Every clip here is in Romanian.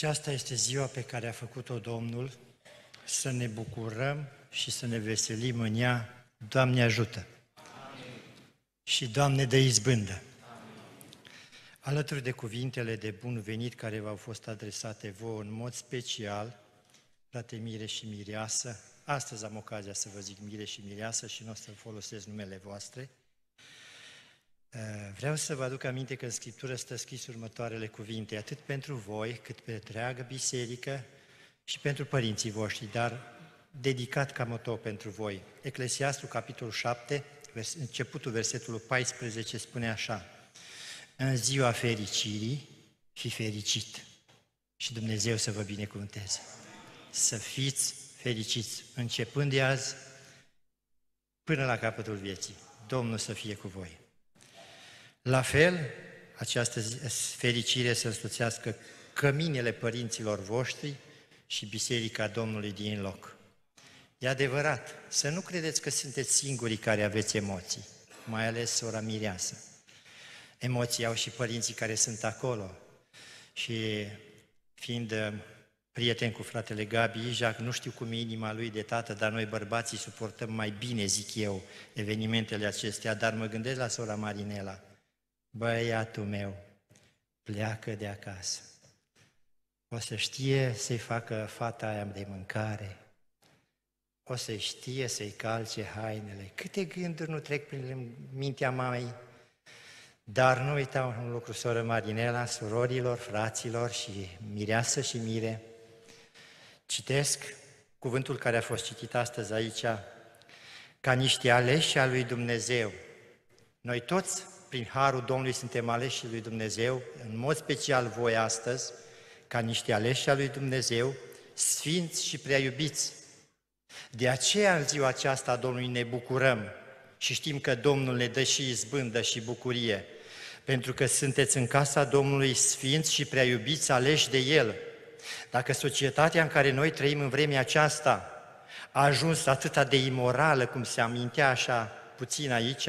Aceasta este ziua pe care a făcut-o Domnul, să ne bucurăm și să ne veselim în ea. Doamne ajută! Amin. Și Doamne de izbândă! Amin. Alături de cuvintele de bun venit care v-au fost adresate vouă în mod special, frate Mire și Mireasă, astăzi am ocazia să vă zic Mire și Mireasă și nu o să folosesc numele voastre, Eh, vreau să vă aduc aminte că în Scriptură stă scris următoarele cuvinte, atât pentru voi, cât pe întreaga biserică și pentru părinții voștri, dar dedicat ca moto pentru voi. Eclesiastul, capitolul 7, vers, începutul versetului 14, spune așa, În ziua fericirii, fi fericit și Dumnezeu să vă binecuvânteze. Să fiți fericiți, începând de azi până la capătul vieții. Domnul să fie cu voi! La fel, această fericire să însuțească căminele părinților voștri și biserica Domnului din loc. E adevărat, să nu credeți că sunteți singurii care aveți emoții, mai ales sora mireasă. Emoții au și părinții care sunt acolo. Și fiind uh, prieten cu fratele Gabi Ijac, nu știu cum e inima lui de tată, dar noi bărbații suportăm mai bine, zic eu, evenimentele acestea, dar mă gândesc la sora Marinela – băiatul meu pleacă de acasă. O să știe să-i facă fata aia de mâncare, o să știe să-i calce hainele. Câte gânduri nu trec prin mintea mamei, dar nu uita un lucru, soră Marinela, surorilor, fraților și mireasă și mire. Citesc cuvântul care a fost citit astăzi aici, ca niște aleși a lui Dumnezeu. Noi toți prin harul Domnului suntem aleși lui Dumnezeu, în mod special voi astăzi, ca niște aleși al lui Dumnezeu, sfinți și prea iubiți. De aceea în ziua aceasta Domnului ne bucurăm și știm că Domnul ne dă și izbândă și bucurie, pentru că sunteți în casa Domnului sfinți și prea iubiți aleși de El. Dacă societatea în care noi trăim în vremea aceasta a ajuns atâta de imorală, cum se amintea așa puțin aici,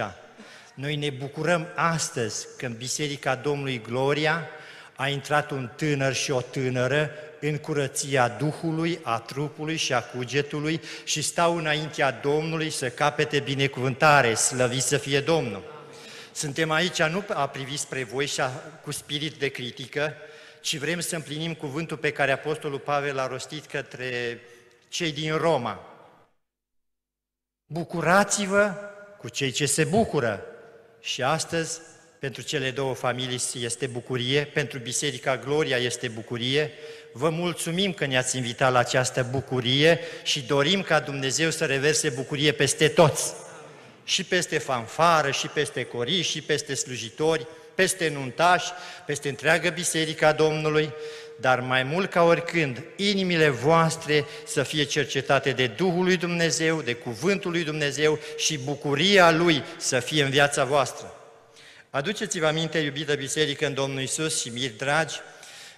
noi ne bucurăm astăzi când Biserica Domnului Gloria a intrat un tânăr și o tânără în curăția Duhului, a trupului și a cugetului și stau înaintea Domnului să capete binecuvântare, slăvit să fie Domnul. Suntem aici nu a privi spre voi și a, cu spirit de critică, ci vrem să împlinim cuvântul pe care Apostolul Pavel l-a rostit către cei din Roma. Bucurați-vă cu cei ce se bucură, și astăzi pentru cele două familii este bucurie, pentru Biserica Gloria este bucurie. Vă mulțumim că ne-ați invitat la această bucurie și dorim ca Dumnezeu să reverse bucurie peste toți. Și peste fanfară, și peste corii, și peste slujitori, peste nuntași, peste întreagă biserica Domnului, dar mai mult ca oricând, inimile voastre să fie cercetate de Duhul lui Dumnezeu, de Cuvântul lui Dumnezeu și bucuria Lui să fie în viața voastră. Aduceți-vă aminte, iubită biserică, în Domnul Isus și miri dragi,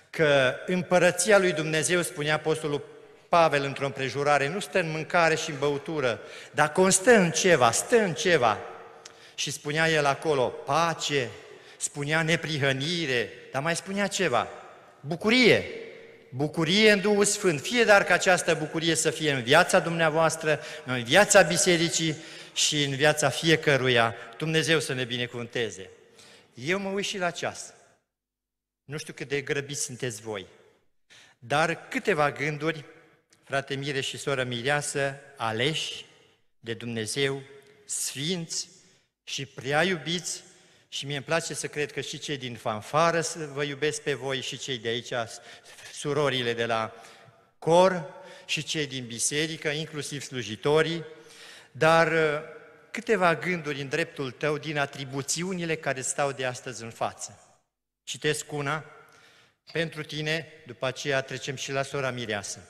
că împărăția lui Dumnezeu, spunea Apostolul Pavel într-o împrejurare, nu stă în mâncare și în băutură, dar constă în ceva, stă în ceva. Și spunea el acolo, pace, spunea neprihănire, dar mai spunea ceva, bucurie, bucurie în Duhul Sfânt. Fie dar că această bucurie să fie în viața dumneavoastră, în viața bisericii și în viața fiecăruia. Dumnezeu să ne binecuvânteze. Eu mă uit și la ceas. Nu știu cât de grăbiți sunteți voi, dar câteva gânduri, frate Mire și soră Mireasă, aleși de Dumnezeu, sfinți și prea iubiți și mie îmi place să cred că și cei din fanfară vă iubesc pe voi și cei de aici, surorile de la cor și cei din biserică, inclusiv slujitorii, dar uh, câteva gânduri în dreptul tău din atribuțiunile care stau de astăzi în față. Citesc una pentru tine, după aceea trecem și la sora Mireasă.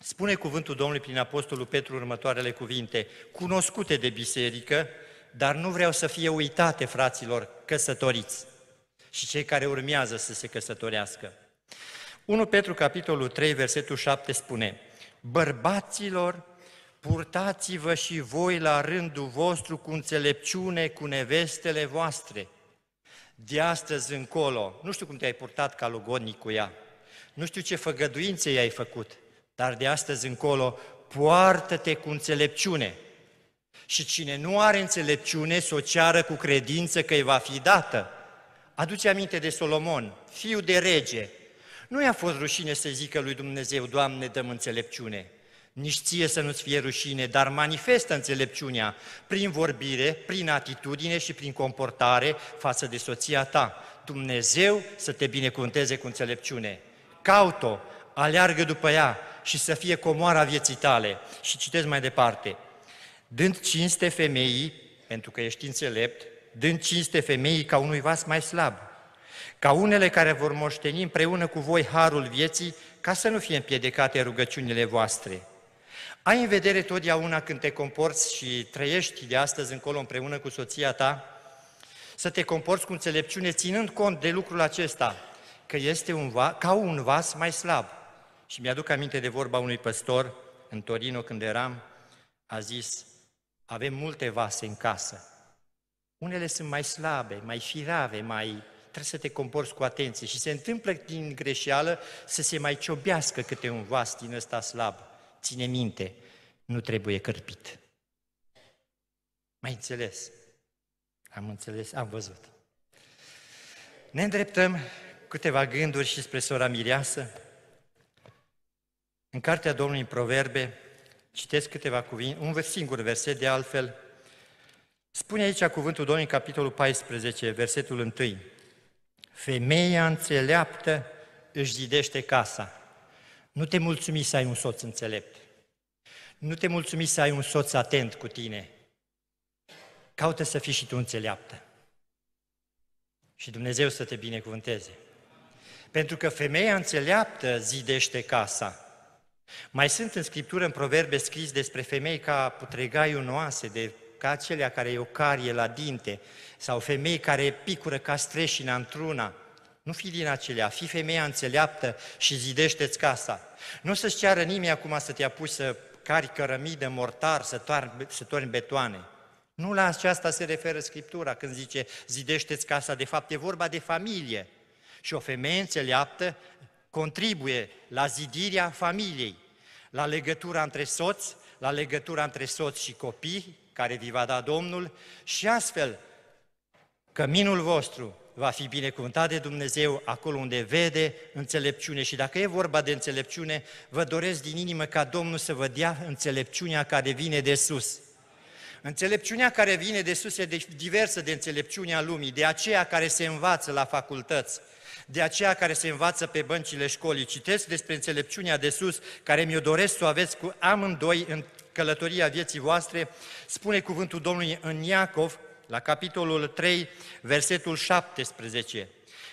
Spune cuvântul Domnului prin Apostolul Petru următoarele cuvinte, cunoscute de biserică, dar nu vreau să fie uitate, fraților, căsătoriți și cei care urmează să se căsătorească. 1 Petru, capitolul 3, versetul 7 spune, Bărbaților, purtați-vă și voi la rândul vostru cu înțelepciune, cu nevestele voastre. De astăzi încolo, nu știu cum te-ai purtat ca logodnic cu ea, nu știu ce făgăduințe i-ai făcut, dar de astăzi încolo poartă-te cu înțelepciune, și cine nu are înțelepciune, să o ceară cu credință că îi va fi dată. Aduce aminte de Solomon, fiu de rege. Nu i-a fost rușine să zică lui Dumnezeu, Doamne, dăm înțelepciune. Nici ție să nu-ți fie rușine, dar manifestă înțelepciunea prin vorbire, prin atitudine și prin comportare față de soția ta. Dumnezeu să te binecuvânteze cu înțelepciune. Caut-o, aleargă după ea și să fie comoara vieții tale. Și citesc mai departe dând cinste femeii, pentru că ești înțelept, dând cinste femeii ca unui vas mai slab, ca unele care vor moșteni împreună cu voi harul vieții, ca să nu fie împiedicate rugăciunile voastre. Ai în vedere totdeauna când te comporți și trăiești de astăzi încolo împreună cu soția ta, să te comporți cu înțelepciune, ținând cont de lucrul acesta, că este un va, ca un vas mai slab. Și mi-aduc aminte de vorba unui păstor în Torino când eram, a zis, avem multe vase în casă. Unele sunt mai slabe, mai firave, mai trebuie să te comporți cu atenție și se întâmplă din greșeală să se mai ciobească câte un vas din ăsta slab. Ține minte, nu trebuie cărpit. Mai înțeles? Am înțeles, am văzut. Ne îndreptăm câteva gânduri și spre sora Mireasă. În cartea Domnului Proverbe, Citesc câteva cuvinte, un singur verset de altfel. Spune aici cuvântul Domnului, capitolul 14, versetul 1. Femeia înțeleaptă își zidește casa. Nu te mulțumi să ai un soț înțelept. Nu te mulțumi să ai un soț atent cu tine. Caută să fii și tu înțeleaptă. Și Dumnezeu să te binecuvânteze. Pentru că femeia înțeleaptă zidește casa. Mai sunt în Scriptură, în proverbe scris despre femei ca putregai unoase, de, ca acelea care e o carie la dinte, sau femei care picură ca streșina într-una. Nu fi din acelea, fi femeia înțeleaptă și zidește-ți casa. Nu să-ți ceară nimeni acum să te apuci să cari cărămidă, mortar, să torni, să torni betoane. Nu la aceasta se referă Scriptura când zice zidește-ți casa, de fapt e vorba de familie. Și o femeie înțeleaptă contribuie la zidirea familiei, la legătura între soți, la legătura între soți și copii, care vi va da Domnul, și astfel căminul vostru va fi binecuvântat de Dumnezeu acolo unde vede înțelepciune. Și dacă e vorba de înțelepciune, vă doresc din inimă ca Domnul să vă dea înțelepciunea care vine de sus. Înțelepciunea care vine de sus e diversă de înțelepciunea lumii, de aceea care se învață la facultăți, de aceea care se învață pe băncile școlii. Citesc despre înțelepciunea de sus, care mi-o doresc să o aveți cu amândoi în călătoria vieții voastre, spune cuvântul Domnului în Iacov, la capitolul 3, versetul 17.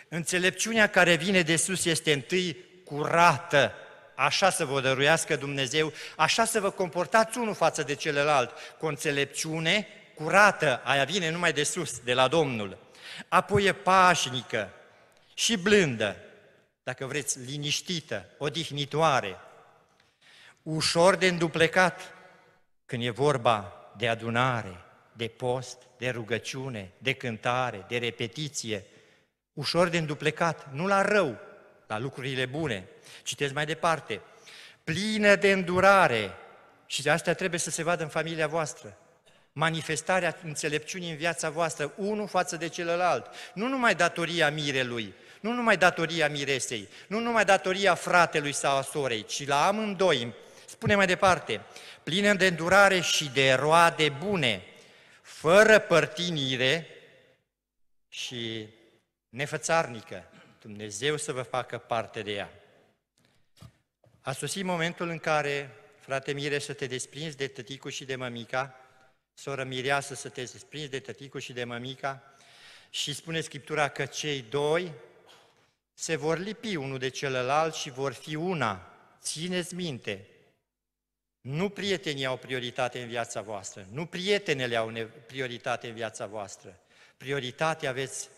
Înțelepciunea care vine de sus este întâi curată, Așa să vă dăruiască Dumnezeu, așa să vă comportați unul față de celălalt, cu înțelepciune curată, aia vine numai de sus, de la Domnul. Apoi e pașnică, și blândă, dacă vreți, liniștită, odihnitoare, ușor de înduplecat când e vorba de adunare, de post, de rugăciune, de cântare, de repetiție, ușor de înduplecat, nu la rău, la lucrurile bune. Citeți mai departe. Plină de îndurare, și de asta trebuie să se vadă în familia voastră, manifestarea înțelepciunii în viața voastră, unul față de celălalt. Nu numai datoria mirelui, nu numai datoria miresei, nu numai datoria fratelui sau a sorei, ci la amândoi. Spune mai departe, plină de îndurare și de roade bune, fără părtinire și nefățarnică. Dumnezeu să vă facă parte de ea. A sosit momentul în care, frate Mire, să te desprinzi de tăticul și de mămica, soră Mireasă să te desprinzi de tăticul și de mămica, și spune Scriptura că cei doi se vor lipi unul de celălalt și vor fi una. Țineți minte, nu prietenii au prioritate în viața voastră, nu prietenele au prioritate în viața voastră. Prioritate aveți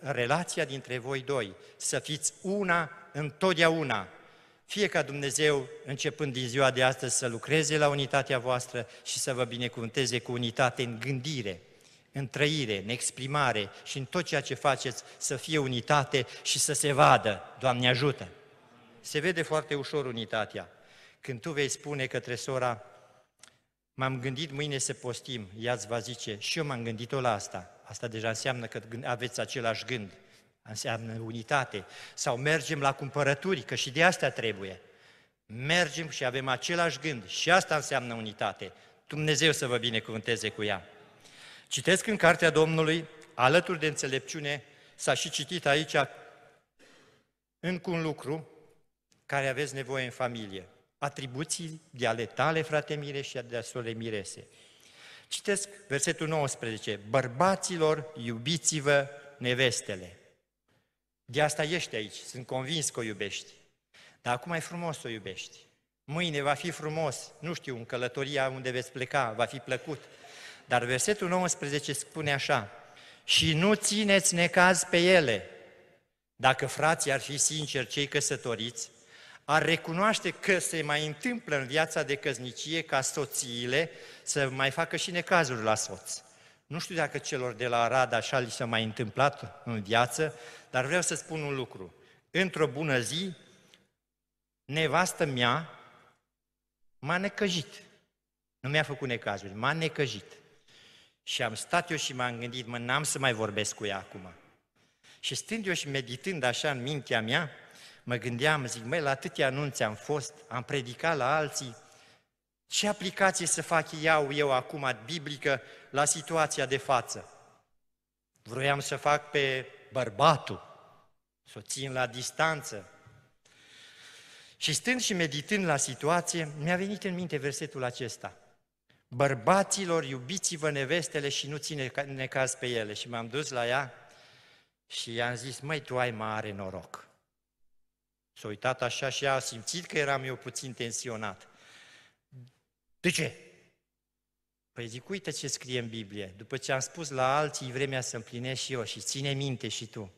relația dintre voi doi, să fiți una întotdeauna. Fie ca Dumnezeu, începând din ziua de astăzi, să lucreze la unitatea voastră și să vă binecuvânteze cu unitate în gândire, în trăire, în exprimare și în tot ceea ce faceți să fie unitate și să se vadă. Doamne ajută! Se vede foarte ușor unitatea. Când tu vei spune către sora, m-am gândit mâine să postim, ea îți va zice, și eu m-am gândit-o la asta. Asta deja înseamnă că aveți același gând, înseamnă unitate. Sau mergem la cumpărături, că și de asta trebuie. Mergem și avem același gând și asta înseamnă unitate. Dumnezeu să vă binecuvânteze cu ea. Citesc în Cartea Domnului, alături de înțelepciune, s-a și citit aici încă un lucru care aveți nevoie în familie. Atribuții de ale tale, frate Mire, și de sole Mirese. Citesc versetul 19. Bărbaților, iubiți-vă nevestele. De asta ești aici, sunt convins că o iubești. Dar acum e frumos să o iubești. Mâine va fi frumos, nu știu, în călătoria unde veți pleca, va fi plăcut. Dar versetul 19 spune așa, și nu țineți necaz pe ele. Dacă frații ar fi sinceri cei căsătoriți, ar recunoaște că se mai întâmplă în viața de căznicie ca soțiile să mai facă și necazuri la soț. Nu știu dacă celor de la Arad așa li s-a mai întâmplat în viață, dar vreau să spun un lucru. Într-o bună zi, nevastă mea m-a necăjit. Nu mi-a făcut necazuri, m-a necăjit. Și am stat eu și m-am gândit, mă, n-am să mai vorbesc cu ea acum. Și stând eu și meditând așa în mintea mea, mă gândeam, zic, măi, la atâtea anunțe am fost, am predicat la alții, ce aplicație să fac iau eu acum biblică la situația de față? Vroiam să fac pe bărbatul, să o țin la distanță. Și stând și meditând la situație, mi-a venit în minte versetul acesta – Bărbaților, iubiți-vă nevestele și nu ține necaz pe ele. Și m-am dus la ea și i-am zis, măi, tu ai mare noroc. S-a uitat așa și a simțit că eram eu puțin tensionat. De ce? Păi zic, uite ce scrie în Biblie. După ce am spus la alții, vremea să împlinesc și eu și ține minte și tu.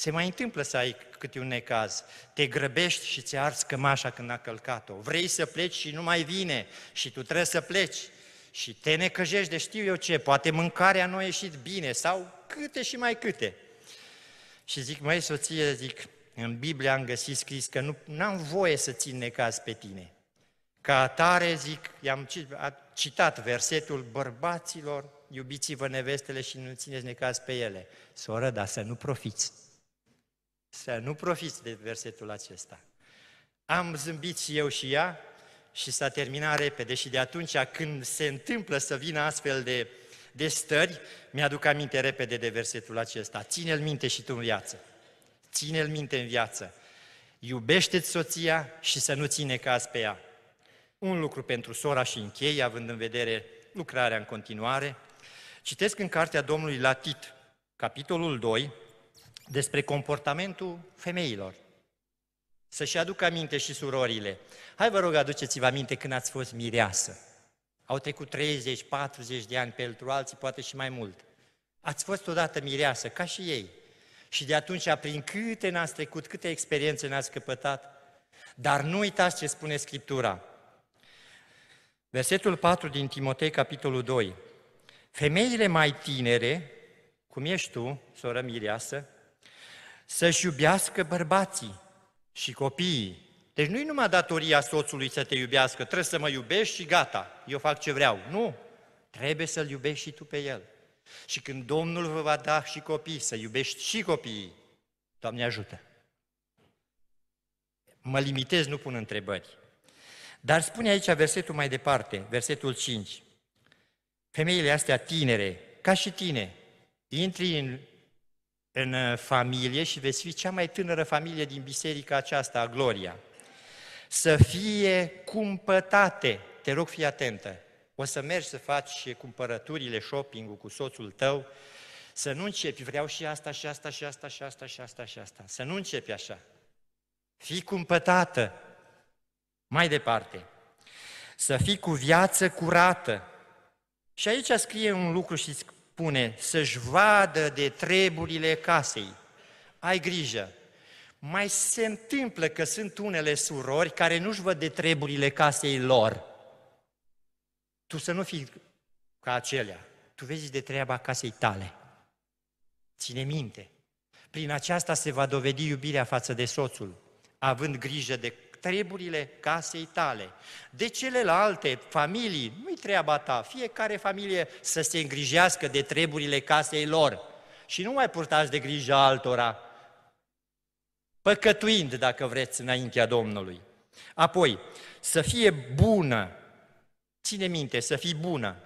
Se mai întâmplă să ai câte un necaz. Te grăbești și ți arzi cămașa când a călcat-o. Vrei să pleci și nu mai vine și tu trebuie să pleci. Și te necăjești de știu eu ce, poate mâncarea nu a ieșit bine sau câte și mai câte. Și zic, măi soție, zic, în Biblie am găsit scris că nu am voie să țin necaz pe tine. Ca atare, zic, i-am citat versetul bărbaților, iubiți-vă nevestele și nu țineți necaz pe ele. Soră, dar să nu profiți. Să nu profiți de versetul acesta. Am zâmbit și eu și ea și s-a terminat repede și de atunci când se întâmplă să vină astfel de, de stări, mi-aduc aminte repede de versetul acesta. Ține-l minte și tu în viață. Ține-l minte în viață. Iubește-ți soția și să nu ține caz pe ea. Un lucru pentru sora și închei, având în vedere lucrarea în continuare. Citesc în Cartea Domnului Latit, capitolul 2, despre comportamentul femeilor. Să-și aducă aminte și surorile. Hai vă rog, aduceți-vă aminte când ați fost mireasă. Au trecut 30, 40 de ani, pentru alții poate și mai mult. Ați fost odată mireasă, ca și ei. Și de atunci, prin câte n-ați trecut, câte experiențe n-ați căpătat, dar nu uitați ce spune Scriptura. Versetul 4 din Timotei, capitolul 2. Femeile mai tinere, cum ești tu, soră mireasă, să-și iubească bărbații și copiii. Deci nu-i numai datoria soțului să te iubească, trebuie să mă iubești și gata, eu fac ce vreau. Nu, trebuie să-l iubești și tu pe el. Și când Domnul vă va da și copii, să iubești și copiii, Doamne ajută! Mă limitez, nu pun întrebări. Dar spune aici versetul mai departe, versetul 5. Femeile astea tinere, ca și tine, intri în în uh, familie și veți fi cea mai tânără familie din biserica aceasta, a Gloria. Să fie cumpătate, te rog fii atentă, o să mergi să faci și cumpărăturile, shopping-ul cu soțul tău, să nu începi, vreau și asta, și asta, și asta, și asta, și asta, și asta. Să nu începi așa. Fii cumpătată. Mai departe. Să fii cu viață curată. Și aici scrie un lucru, și spune, să-și vadă de treburile casei. Ai grijă! Mai se întâmplă că sunt unele surori care nu-și văd de treburile casei lor. Tu să nu fii ca acelea. Tu vezi de treaba casei tale. Ține minte. Prin aceasta se va dovedi iubirea față de soțul, având grijă de treburile casei tale. De celelalte familii, nu-i treaba ta, fiecare familie să se îngrijească de treburile casei lor. Și nu mai purtați de grijă altora, păcătuind, dacă vreți, înaintea Domnului. Apoi, să fie bună, ține minte, să fii bună.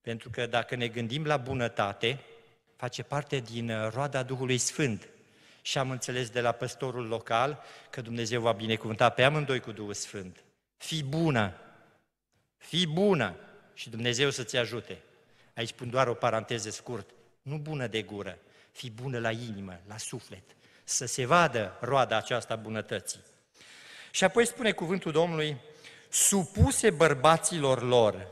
Pentru că dacă ne gândim la bunătate, face parte din roada Duhului Sfânt și am înțeles de la păstorul local că Dumnezeu va binecuvânta pe amândoi cu Duhul Sfânt. Fii bună! Fii bună! Și Dumnezeu să-ți ajute. Aici pun doar o paranteză scurt. Nu bună de gură, fii bună la inimă, la suflet. Să se vadă roada aceasta bunătății. Și apoi spune cuvântul Domnului, supuse bărbaților lor.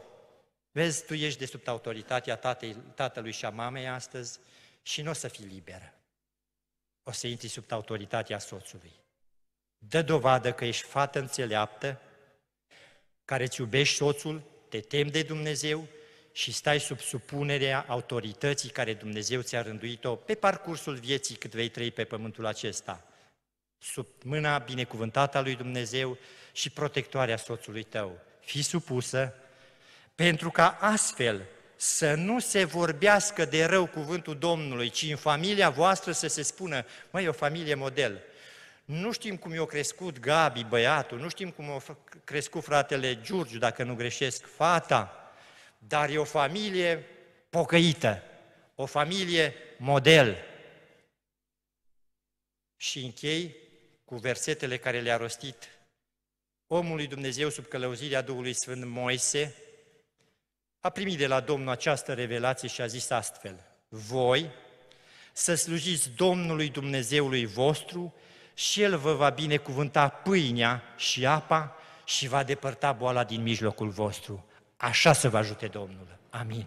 Vezi, tu ești de sub autoritatea tatei, tatălui și a mamei astăzi și nu o să fii liberă o să intri sub autoritatea soțului. Dă dovadă că ești fată înțeleaptă, care îți iubești soțul, te temi de Dumnezeu și stai sub supunerea autorității care Dumnezeu ți-a rânduit-o pe parcursul vieții cât vei trăi pe pământul acesta, sub mâna binecuvântată a lui Dumnezeu și protectoarea soțului tău. Fii supusă, pentru ca astfel să nu se vorbească de rău cuvântul Domnului, ci în familia voastră să se spună, măi, e o familie model. Nu știm cum i-a crescut Gabi, băiatul, nu știm cum a crescut fratele Giurgiu, dacă nu greșesc, fata, dar e o familie pocăită, o familie model. Și închei cu versetele care le-a rostit omului Dumnezeu sub călăuzirea Duhului Sfânt Moise, a primit de la Domnul această revelație și a zis astfel, voi să slujiți Domnului Dumnezeului vostru și El vă va binecuvânta pâinea și apa și va depărta boala din mijlocul vostru. Așa să vă ajute Domnul. Amin.